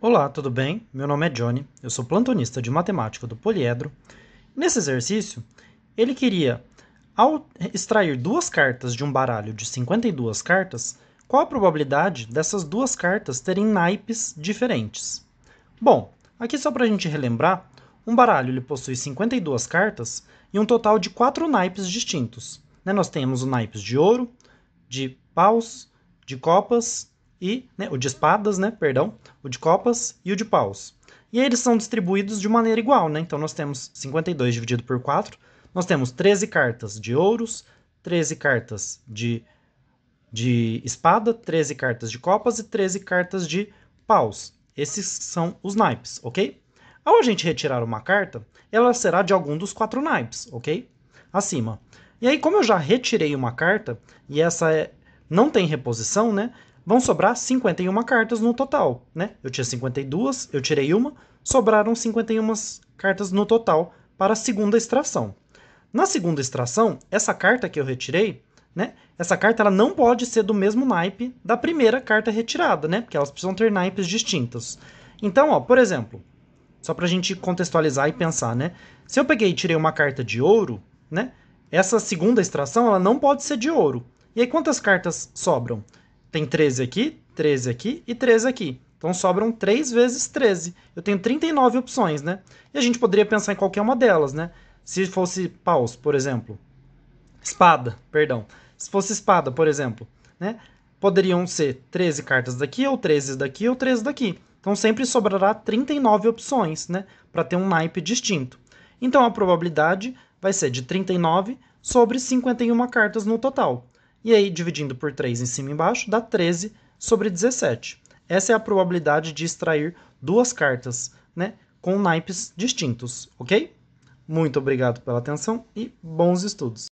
Olá, tudo bem? Meu nome é Johnny, eu sou plantonista de matemática do poliedro. Nesse exercício, ele queria, ao extrair duas cartas de um baralho de 52 cartas, qual a probabilidade dessas duas cartas terem naipes diferentes? Bom, aqui só para a gente relembrar, um baralho ele possui 52 cartas e um total de quatro naipes distintos. Né? Nós temos o naipes de ouro, de paus, de copas e né, o de espadas, né, perdão, o de copas e o de paus. E eles são distribuídos de maneira igual, né? Então nós temos 52 dividido por 4, nós temos 13 cartas de ouros, 13 cartas de, de espada, 13 cartas de copas e 13 cartas de paus. Esses são os naipes, ok? Ao a gente retirar uma carta, ela será de algum dos quatro naipes, ok? Acima. E aí, como eu já retirei uma carta, e essa é, não tem reposição, né? vão sobrar 51 cartas no total, né? Eu tinha 52, eu tirei uma, sobraram 51 cartas no total para a segunda extração. Na segunda extração, essa carta que eu retirei, né? Essa carta ela não pode ser do mesmo naipe da primeira carta retirada, né? Porque elas precisam ter naipes distintos. Então, ó, por exemplo, só para a gente contextualizar e pensar, né? Se eu peguei e tirei uma carta de ouro, né? Essa segunda extração ela não pode ser de ouro. E aí quantas cartas sobram? Tem 13 aqui, 13 aqui e 13 aqui. Então sobram 3 vezes 13. Eu tenho 39 opções, né? E a gente poderia pensar em qualquer uma delas, né? Se fosse paus, por exemplo. Espada, perdão. Se fosse espada, por exemplo, né? Poderiam ser 13 cartas daqui, ou 13 daqui, ou 13 daqui. Então sempre sobrará 39 opções, né? Para ter um naipe distinto. Então a probabilidade vai ser de 39 sobre 51 cartas no total. E aí, dividindo por 3 em cima e embaixo, dá 13 sobre 17. Essa é a probabilidade de extrair duas cartas, né? Com naipes distintos, ok? Muito obrigado pela atenção e bons estudos!